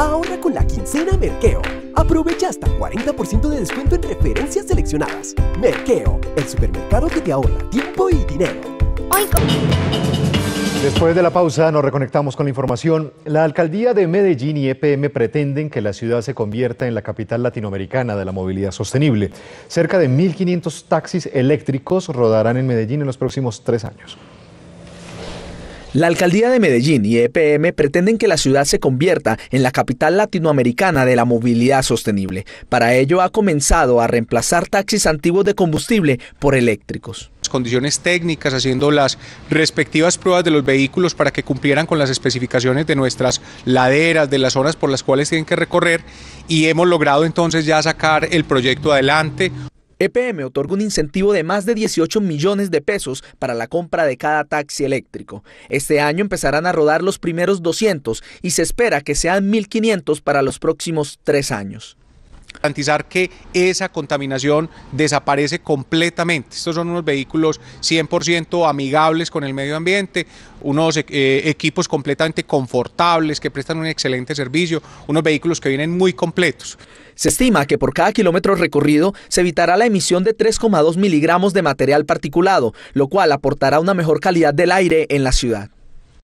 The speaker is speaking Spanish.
Ahora con la quincena Merkeo. Aprovecha hasta 40% de descuento en referencias seleccionadas. Merkeo, el supermercado que te ahorra tiempo y dinero. Después de la pausa nos reconectamos con la información. La alcaldía de Medellín y EPM pretenden que la ciudad se convierta en la capital latinoamericana de la movilidad sostenible. Cerca de 1.500 taxis eléctricos rodarán en Medellín en los próximos tres años. La alcaldía de Medellín y EPM pretenden que la ciudad se convierta en la capital latinoamericana de la movilidad sostenible. Para ello ha comenzado a reemplazar taxis antiguos de combustible por eléctricos condiciones técnicas, haciendo las respectivas pruebas de los vehículos para que cumplieran con las especificaciones de nuestras laderas, de las zonas por las cuales tienen que recorrer y hemos logrado entonces ya sacar el proyecto adelante. EPM otorga un incentivo de más de 18 millones de pesos para la compra de cada taxi eléctrico. Este año empezarán a rodar los primeros 200 y se espera que sean 1.500 para los próximos tres años garantizar que esa contaminación desaparece completamente. Estos son unos vehículos 100% amigables con el medio ambiente, unos eh, equipos completamente confortables que prestan un excelente servicio, unos vehículos que vienen muy completos. Se estima que por cada kilómetro recorrido se evitará la emisión de 3,2 miligramos de material particulado, lo cual aportará una mejor calidad del aire en la ciudad.